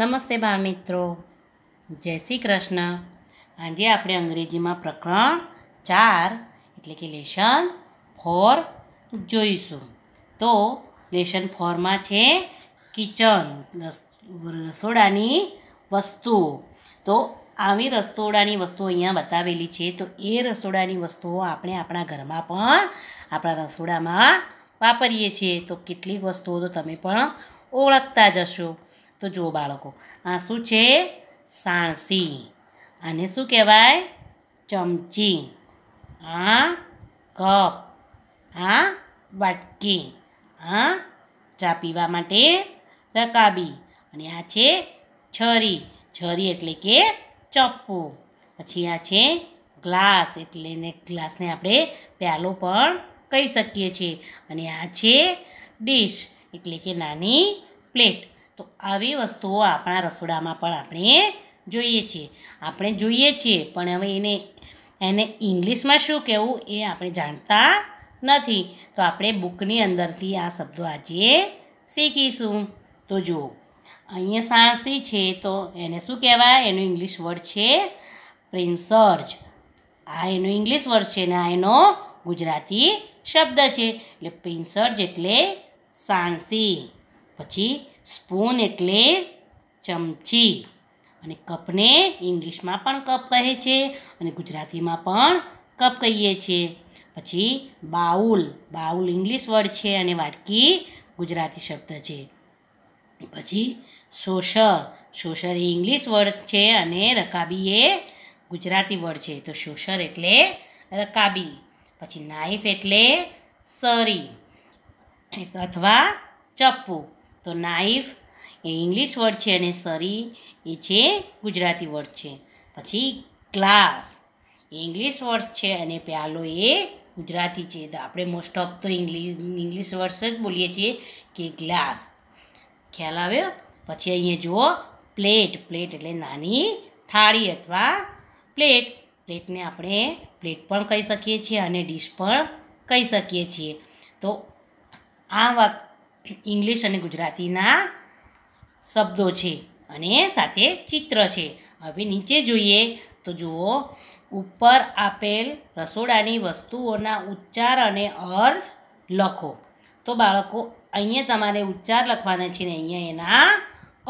નમસ્તે બાળમિત્રો જય શ્રી કૃષ્ણ આજે આપણે અંગ્રેજીમાં પ્રકરણ ચાર એટલે કે લેશન ફોર જોઈશું તો લેશન ફોરમાં છે કિચન રસોડાની વસ્તુઓ તો આવી રસોડાની વસ્તુઓ અહીંયા બતાવેલી છે તો એ રસોડાની વસ્તુઓ આપણે આપણા ઘરમાં પણ આપણા રસોડામાં વાપરીએ છીએ તો કેટલીક વસ્તુઓ તો તમે પણ ઓળખતા જ હશો તો જુઓ બાળકો આ શું છે સાણસી આને શું કહેવાય ચમચી આ કપ આ વાટકી આ ચા પીવા માટે રકાબી અને આ છે છરી છરી એટલે કે ચપ્પુ પછી આ છે ગ્લાસ એટલે ને ગ્લાસને આપણે પ્યાલો પણ કહી શકીએ છીએ અને આ છે ડીશ એટલે કે નાની પ્લેટ તો આવી વસ્તુઓ આપણા રસોડામાં પણ આપણે જોઈએ છીએ આપણે જોઈએ છીએ પણ હવે એને એને ઇંગ્લિશમાં શું કહેવું એ આપણે જાણતા નથી તો આપણે બુકની અંદરથી આ શબ્દો આજે શીખીશું તો જુઓ અહીંયા સાણસી છે તો એને શું કહેવાય એનું ઇંગ્લિશ વર્ડ છે પ્રિન્સર્જ આ એનું ઇંગ્લિશ વર્ડ છે ને આ એનો ગુજરાતી શબ્દ છે એટલે પ્રિન્સર્જ એટલે સાણસી પછી સ્પૂન એટલે ચમચી અને કપને ઇંગ્લિશમાં પણ કપ કહે છે અને ગુજરાતીમાં પણ કપ કહીએ છીએ પછી બાઉલ બાઉલ ઇંગ્લિશ વર્ડ છે અને વાટકી ગુજરાતી શબ્દ છે પછી સોશર સોશર એ ઇંગ્લિશ વર્ડ છે અને રકાબી એ ગુજરાતી વર્ડ છે તો સોશર એટલે રકાબી પછી નાઈફ એટલે સરી અથવા ચપ્પુ તો નાઈફ એ ઇંગ્લિશ વર્ડ છે અને સરી એ છે ગુજરાતી વર્ડ છે પછી ગ્લાસ એ ઇંગ્લિશ વર્ડ છે અને પ્યાલો એ ગુજરાતી છે તો આપણે મોસ્ટ ઓફ તો ઇંગ્લિશ ઇંગ્લિશ વર્ડ્સ જ બોલીએ છીએ કે ગ્લાસ ખ્યાલ આવ્યો પછી અહીંયા જુઓ પ્લેટ પ્લેટ એટલે નાની થાળી અથવા પ્લેટ પ્લેટને આપણે પ્લેટ પણ કહી શકીએ છીએ અને ડીશ પણ કહી શકીએ છીએ તો આ વાત ઇંગ્લિશ અને ગુજરાતીના શબ્દો છે અને સાથે ચિત્ર છે હવે નીચે જોઈએ તો જુઓ ઉપર આપેલ રસોડાની વસ્તુઓના ઉચ્ચાર અને અર્થ લખો તો બાળકો અહીંયા તમારે ઉચ્ચાર લખવાના છે ને અહીંયા એના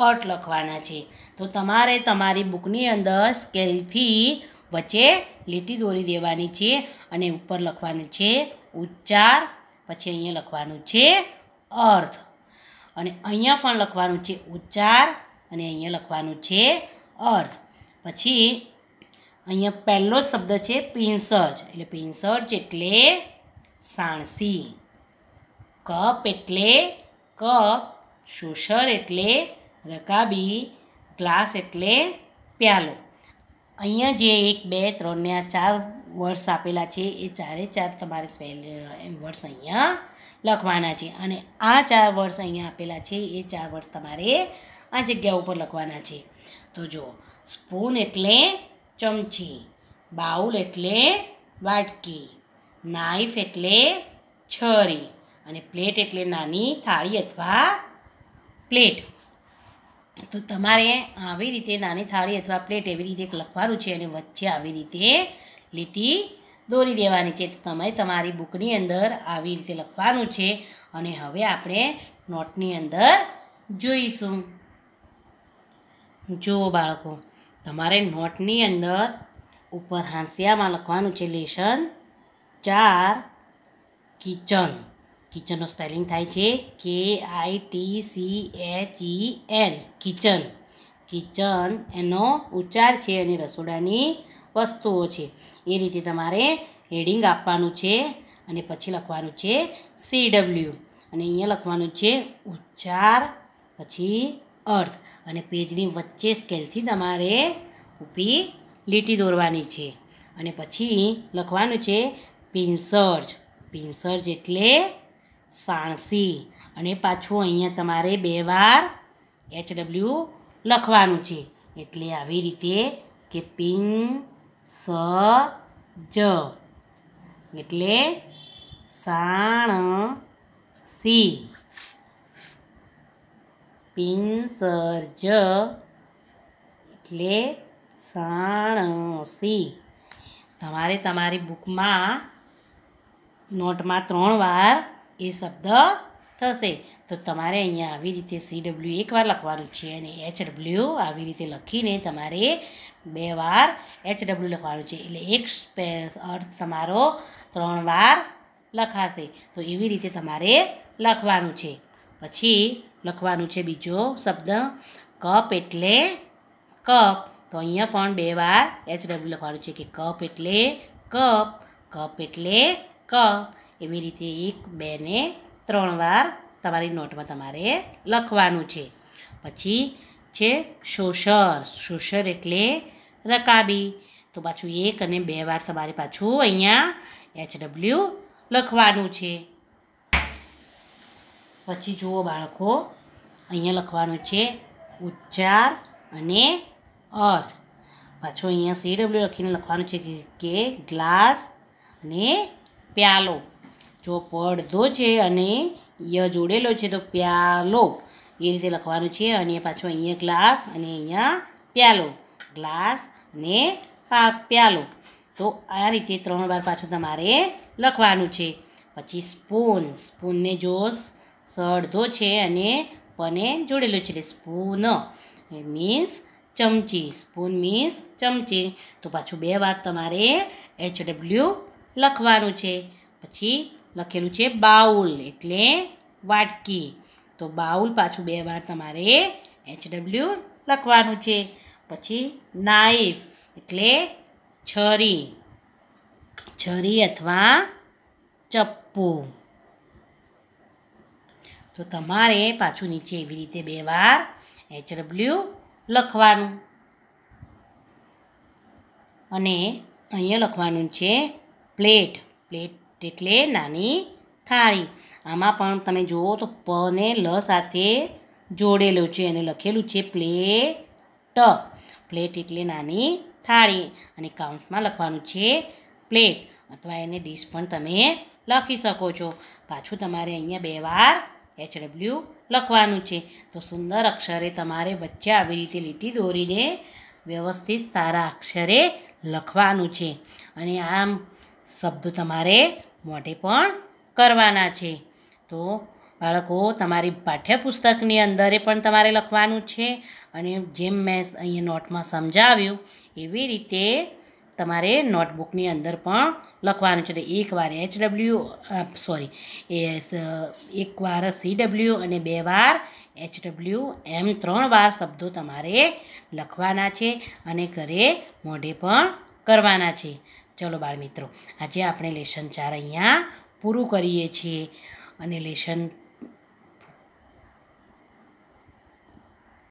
અર્થ લખવાના છે તો તમારે તમારી બુકની અંદર સ્કેલથી વચ્ચે લીટી દોરી દેવાની છે અને ઉપર લખવાનું છે ઉચ્ચાર પછી અહીંયા લખવાનું છે અર્થ અને અહીંયા પણ લખવાનું છે ઉચ્ચાર અને અહીંયા લખવાનું છે અર્થ પછી અહીંયા પહેલો શબ્દ છે પિન્સર્ચ એટલે પિન્સર્જ એટલે સાણસી કપ એટલે કપ શોષર એટલે રકાબી ગ્લાસ એટલે પ્યાલો અહીંયા જે એક બે ત્રણ ને આ ચાર વર્ડ્સ આપેલા છે એ ચારે ચાર તમારે સ્પેલ વર્ડ્સ અહીંયા લખવાના છે અને આ ચાર વર્ષ અહીંયા આપેલા છે એ ચાર વર્ષ તમારે આ જગ્યા ઉપર લખવાના છે તો જુઓ સ્પૂન એટલે ચમચી બાઉલ એટલે વાટકી નાઈફ એટલે છરી અને પ્લેટ એટલે નાની થાળી અથવા પ્લેટ તો તમારે આવી રીતે નાની થાળી અથવા પ્લેટ એવી રીતે લખવાનું છે અને વચ્ચે આવી રીતે લીટી દોરી દેવાની છે તો તમે તમારી બુકની અંદર આવી રીતે લખવાનું છે અને હવે આપણે નોટની અંદર જોઈશું જુઓ બાળકો તમારે નોટની અંદર ઉપર હાંસિયામાં લખવાનું છે લેશન ચાર કિચન કિચનનો સ્પેલિંગ થાય છે કે I T C H E N kitchen kitchen એનો ઉચ્ચાર છે અને રસોડાની વસ્તુઓ છે એ રીતે તમારે હેડિંગ આપવાનું છે અને પછી લખવાનું છે સી ડબલ્યુ અને અહીંયા લખવાનું છે ઉચ્ચાર પછી અર્થ અને પેજની વચ્ચે સ્કેલથી તમારે ઊભી લીટી દોરવાની છે અને પછી લખવાનું છે પિન્સર્જ પિન્સર્જ એટલે સાણસી અને પાછું અહીંયા તમારે બે વાર એચ ડબલ્યુ લખવાનું છે એટલે આવી રીતે કે પિન સ જ એટલે સાણ સી પિંસર્જ એટલે સાણસી તમારે તમારી બુકમાં નોટમાં ત્રણ વાર એ શબ્દ થશે તો તમારે અહીંયા આવી રીતે સી ડબલ્યુ એકવાર લખવાનું છે અને એચ ડબલ્યુ આવી રીતે લખીને તમારે બે વાર એચ ડબલ્યુ લખવાનું છે એટલે એક સ્પેસ અર્થ તમારો ત્રણ વાર લખાશે તો એવી રીતે તમારે લખવાનું છે પછી લખવાનું છે બીજો શબ્દ કપ એટલે કપ તો અહીંયા પણ બે વાર એચ ડબલ્યુ લખવાનું છે કે કપ એટલે કપ કપ એટલે કપ એવી રીતે એક બે ને ત્રણ વાર તમારી નોટમાં તમારે લખવાનું છે પછી છે શોષર શોષર એટલે રકાબી તો પાછું એક અને બે વાર તમારે પાછું અહીંયા એચ ડબલ્યુ લખવાનું છે પછી જુઓ બાળકો અહીંયા લખવાનું છે ઉચ્ચાર અને અર્થ પાછું અહીંયા સી ડબલ્યુ લખીને લખવાનું છે કે ગ્લાસ અને પ્યાલો જો પડધો છે અને ય જોડેલો છે તો પ્યાલો એ રીતે લખવાનું છે અને પાછો અહીંયા ગ્લાસ અને અહીંયા પ્યાલો ગ્લાસ ને પ્યાલો તો આ રીતે ત્રણ વાર પાછું તમારે લખવાનું છે પછી સ્પૂન સ્પૂનને જો સડધો છે અને પને જોડેલો છે એટલે સ્પૂન મીન્સ ચમચી સ્પૂન મીન્સ ચમચી તો પાછું બે વાર તમારે એચ ડબલ્યુ લખવાનું છે પછી લખેલું છે બાઉલ એટલે વાટકી તો બાઉલ પાછું બે વાર તમારે એચ ડબલ્યુ લખવાનું છે પછી નાઈફ એટલે છરી છરી અથવા ચપ્પુ તો તમારે પાછું નીચે એવી રીતે બે વાર એચ ડબલ્યુ લખવાનું અને અહીંયા લખવાનું છે પ્લેટ પ્લેટ એટલે નાની થાળી આમાં પણ તમે જુઓ તો પ ને લ સાથે જોડેલો છે અને લખેલું છે પ્લેટ પ્લેટ એટલે નાની થાળી અને કાઉન્ટમાં લખવાનું છે પ્લેટ અથવા એને ડીશ પણ તમે લખી શકો છો પાછું તમારે અહીંયા બે વાર એચડબલ્યુ લખવાનું છે તો સુંદર અક્ષરે તમારે વચ્ચે આવી રીતે લીટી દોરીને વ્યવસ્થિત સારા અક્ષરે લખવાનું છે અને આમ શબ્દ તમારે મોઢે પણ કરવાના છે તો બાળકો તમારી પાઠ્યપુસ્તકની અંદરે પણ તમારે લખવાનું છે અને જેમ મેં અહીંયા નોટમાં સમજાવ્યું એવી રીતે તમારે નોટબુકની અંદર પણ લખવાનું છે તો એકવાર એચ ડબલ્યુ સોરી એકવાર સી ડબલ્યુ અને બે વાર એચ ડબલ્યુ એમ ત્રણ વાર શબ્દો તમારે લખવાના છે અને ઘરે મોઢે પણ કરવાના છે ચલો બાળ મિત્રો આજે આપણે લેશન ચાર અહીંયા પૂરું કરીએ છીએ અને લેશન